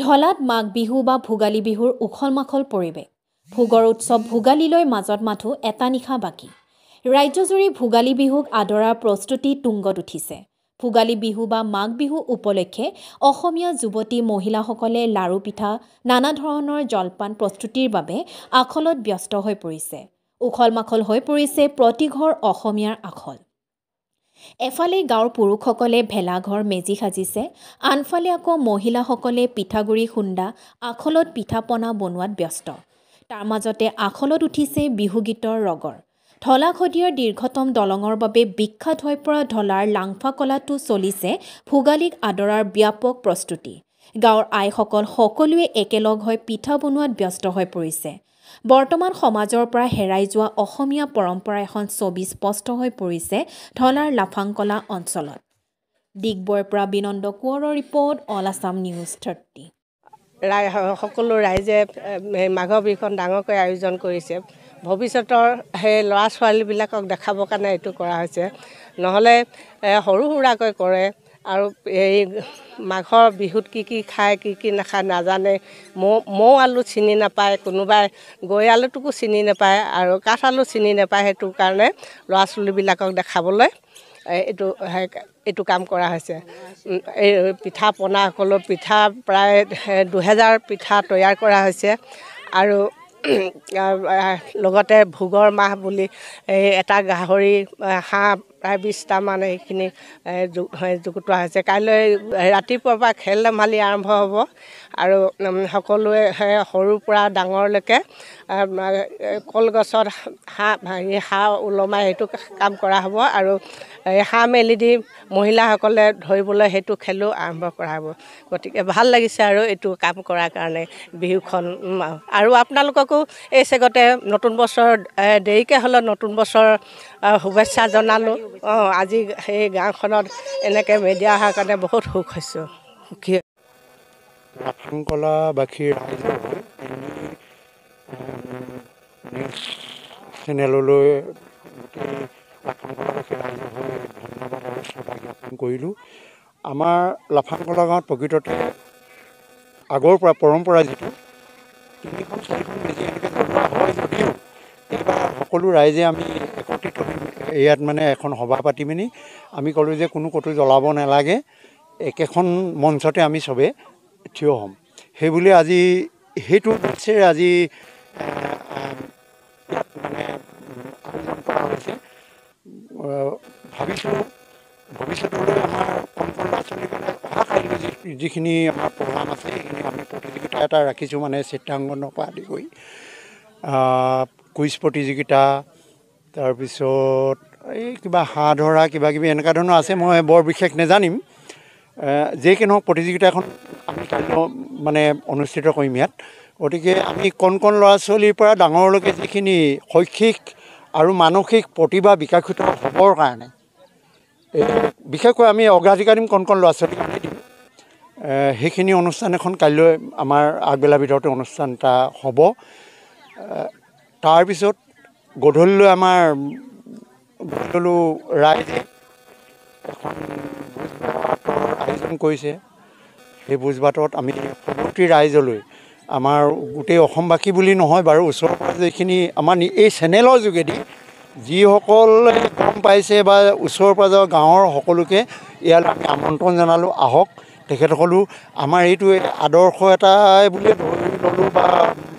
ঢলাত মাঘ বিহু বা ভোগালী বিহুৰ উখল মাখল পৰিৱেশ ভোগৰ উৎসৱ ভোগালীলৈ মাজত মাথো এটা নিশা বাকী ৰাজ্যজুৰি ভোগালী বিহুক আদৰাৰ প্ৰস্তুতি তুংগত উঠিছে ভোগালী বিহু বা মাঘ বিহু উপলক্ষে অসমীয়া যুৱতী মহিলাসকলে লাৰু পিঠা নানা ধৰণৰ জলপান প্ৰস্তুতিৰ বাবে আখলত ব্যস্ত হৈ পৰিছে উখল মাখল হৈ পৰিছে প্ৰতিঘৰ অসমীয়াৰ আখল এফালে গাঁৱৰ পুৰুষসকলে ভেলাঘৰ মেজি সাজিছে আনফালে আকৌ মহিলাসকলে পিঠাগুড়ি খুন্দা আখলত পিঠা পনা বনোৱাত ব্যস্ত তাৰ মাজতে আখলত উঠিছে বিহুগীতৰ ৰগৰ ঢলা ধলাখদিয়াৰ দীৰ্ঘতম দলঙৰ বাবে বিখ্যাত হৈ পৰা ঢলাৰ লাংফা কলাটো চলিছে ভোগালীক আদৰাৰ ব্যাপক প্ৰস্তুতি গাঁৱৰ আইসকল সকলোৱে একেলগ হৈ পিঠা বনোৱাত ব্যস্ত হৈ পৰিছে বৰ্তমান সমাজৰ পৰা হেৰাই যোৱা অসমীয়া পৰম্পৰা এখন ছবি স্পষ্ট হৈ পৰিছে ধলাৰ লাফাংকলা অঞ্চলত ডিগবৈৰ পৰা বিনন্দ কোঁৱৰৰ report all Assam news thirty ৰাই সকলো ৰাইজে মাঘৰ বিহুখন ডাঙৰকৈ আয়োজন কৰিছে ভৱিষ্যতৰ সেই ল'ৰা ছোৱালীবিলাকক দেখাবৰ কাৰণে এইটো কৰা হৈছে নহ'লে সৰু সুৰাকৈ কৰে আৰু এই মাঘৰ বিহুত কি কি খায় কি কি নাখায় নাজানে মৌ মৌ আলু চিনি নাপায় কোনোবাই গৈ আলুটোকো চিনি নাপায় আৰু কাঠ আলু চিনি নাপায় সেইটো কাৰণে ল'ৰা ছোৱালীবিলাকক দেখাবলৈ এইটো এইটো কাম কৰা হৈছে এই পিঠা পনা সকলো পিঠা প্ৰায় দুহেজাৰ পিঠা তৈয়াৰ কৰা হৈছে আৰু লগতে ভোগৰ মাহ বুলি এই এটা গাহৰি হাঁহ প্ৰায় বিছটামান এইখিনি যুগুতোৱা হৈছে কাইলৈ ৰাতিপুৱাৰ পৰা খেল ধেমালি আৰম্ভ হ'ব আৰু সকলোৱে সৰুৰ পৰা ডাঙৰলৈকে কলগছত হাঁহ হাঁহ ওলমাই সেইটো কাম কৰা হ'ব আৰু হাঁহ মেলি দি মহিলাসকলে ধৰিবলৈ সেইটো খেলো আৰম্ভ কৰা হ'ব গতিকে ভাল লাগিছে আৰু এইটো কাম কৰাৰ কাৰণে বিহুখন আৰু আপোনালোককো এই চেগতে নতুন বছৰ দেৰিকৈ হ'লেও নতুন বছৰ শুভেচ্ছা জনালোঁ অঁ আজি সেই গাঁওখনত এনেকৈ মেডিয়া অহাৰ কাৰণে বহুত সুখ হৈছোঁ সুখী ৰাখংকলাবাসী নিউজ চেনেললৈ গোটেই লাফাংকলাবাসী ৰাইজৰ হৈ ধন্যবাদ আৰু শ্ৰদ্ধা জ্ঞাপন কৰিলোঁ আমাৰ লাফাংকলা গাঁৱত প্ৰকৃততে আগৰ পৰা পৰম্পৰা যিটো তিনিখন চাৰিখন মেজি এনেকৈ জ্বলোৱা হয় যদিও এইবাৰ সকলো ৰাইজে আমি একত্ৰিত হৈ ইয়াত মানে এখন সভা পাতি পিনি আমি ক'লোঁ যে কোনো ক'তো জ্বলাব নালাগে একেখন মঞ্চতে আমি চবে থিয় হ'ম সেইবুলি আজি সেইটো মাছেৰে আজি ইয়াত মানে আয়োজন কৰা হৈছে ভাবিছোঁ ভৱিষ্যতলৈ আমাৰ কণ কণ ল'ৰা ছোৱালীৰ কাৰণে যিখিনি আমাৰ প্ৰগ্ৰাম আছে সেইখিনি আমি প্ৰতিযোগিতা এটা ৰাখিছোঁ মানে চিত্ৰাংকনৰ পৰা আদি কৰি কুইজ প্ৰতিযোগিতা তাৰপিছত এই কিবা হাঁহ ধৰা কিবা কিবি এনেকুৱা ধৰণৰ আছে মই বৰ বিশেষ নেজানিম নাজানিম কি নহওক প্ৰতিযোগিতা এখন আমি মানে অনুষ্ঠিত কৰিম ইয়াত গতিকে আমি কণ কণ ল'ৰা ছোৱালীৰ পৰা ডাঙৰলৈকে যিখিনি শৈক্ষিক আৰু মানসিক প্ৰতিভা বিকাশিত হ'বৰ কাৰণে বিশেষকৈ আমি অগ্ৰাধিকাৰ দিম কণ কণ ল'ৰা ছোৱালীক আমি দিম সেইখিনি অনুষ্ঠান এখন কাইলৈ আমাৰ আগবেলাৰ ভিতৰতে অনুষ্ঠান এটা হ'ব তাৰপিছত গধূলিলৈ আমাৰ ৰাইজে এখন ভোজ ভাতৰ আয়োজন কৰিছে সেই ভোজ ভাতত আমি সমগ্ৰী ৰাইজলৈ আমাৰ গোটেই অসমবাসী বুলি নহয় বাৰু ওচৰৰ পাঁজৰ যিখিনি আমাৰ এই চেনেলৰ যোগেদি যিসকলে গম পাইছে বা ওচৰ পাঁজৰ গাঁৱৰ সকলোকে ইয়ালৈ আমি আমন্ত্ৰণ জনালোঁ আহক তেখেতসকলো আমাৰ এইটো আদৰ্শ এটাই বুলিয়ে ধৰি ল'লোঁ বা